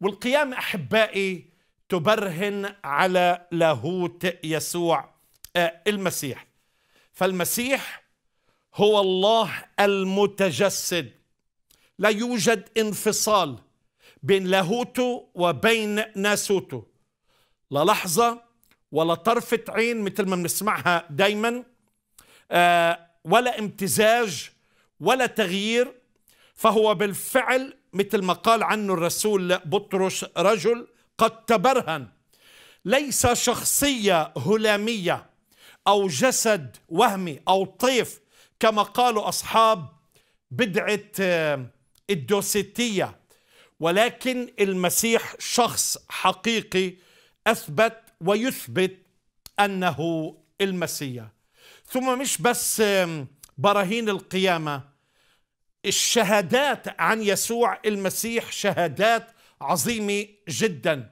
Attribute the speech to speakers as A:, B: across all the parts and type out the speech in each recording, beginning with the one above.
A: والقيامة أحبائي تبرهن على لاهوت يسوع آه، المسيح فالمسيح هو الله المتجسد لا يوجد انفصال بين لاهوته وبين ناسوته لا لحظة ولا طرفة عين مثل ما بنسمعها دايما آه، ولا امتزاج ولا تغيير فهو بالفعل مثل ما قال عنه الرسول بطرس رجل قد تبرهن ليس شخصية هلامية أو جسد وهمي أو طيف كما قالوا أصحاب بدعة آه، الدوسيتية ولكن المسيح شخص حقيقي أثبت ويثبت أنه المسيح ثم مش بس براهين القيامة الشهادات عن يسوع المسيح شهادات عظيمة جدا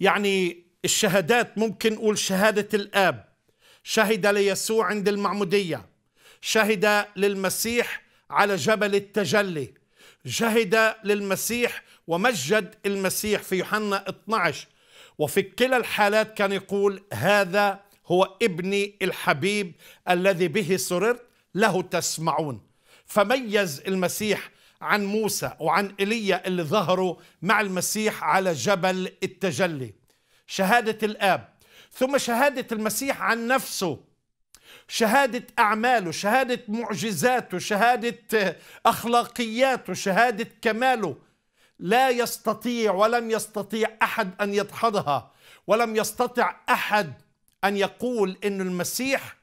A: يعني الشهادات ممكن نقول شهادة الآب شهد ليسوع عند المعمودية شهد للمسيح على جبل التجلي شهد للمسيح ومجد المسيح في يوحنا 12 وفي كلا الحالات كان يقول هذا هو ابني الحبيب الذي به سررت له تسمعون فميز المسيح عن موسى وعن ايليا اللي ظهروا مع المسيح على جبل التجلي شهاده الاب ثم شهاده المسيح عن نفسه شهاده اعماله شهاده معجزاته شهاده اخلاقياته شهاده كماله لا يستطيع ولم يستطيع احد ان يدحضها ولم يستطع احد ان يقول ان المسيح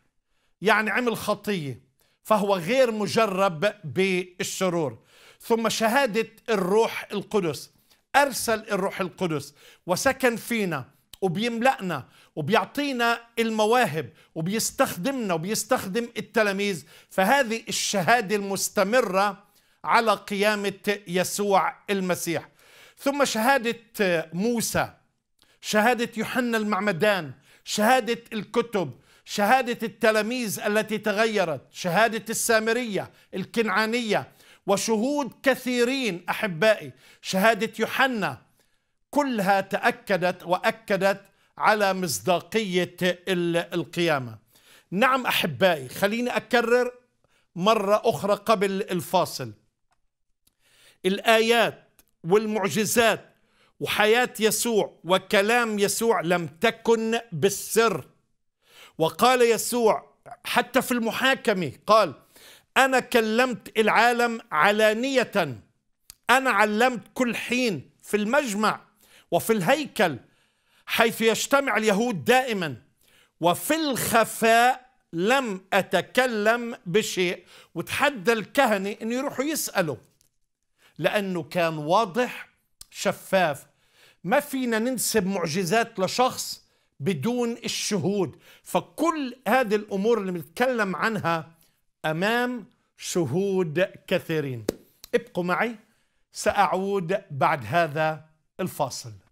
A: يعني عمل خطيه فهو غير مجرب بالسرور ثم شهاده الروح القدس ارسل الروح القدس وسكن فينا وبيملأنا وبيعطينا المواهب وبيستخدمنا وبيستخدم التلاميذ فهذه الشهادة المستمرة على قيامة يسوع المسيح ثم شهادة موسى شهادة يوحنا المعمدان شهادة الكتب شهادة التلاميذ التي تغيرت شهادة السامرية الكنعانية وشهود كثيرين أحبائي شهادة يوحنا كلها تأكدت وأكدت على مصداقية القيامة نعم أحبائي خليني أكرر مرة أخرى قبل الفاصل الآيات والمعجزات وحياة يسوع وكلام يسوع لم تكن بالسر وقال يسوع حتى في المحاكمة قال أنا كلمت العالم علانية أنا علمت كل حين في المجمع وفي الهيكل حيث يجتمع اليهود دائما وفي الخفاء لم أتكلم بشيء وتحدى الكهنة أن يروحوا يسألوا لأنه كان واضح شفاف ما فينا ننسب معجزات لشخص بدون الشهود فكل هذه الامور اللي بنتكلم عنها امام شهود كثيرين ابقوا معي ساعود بعد هذا الفاصل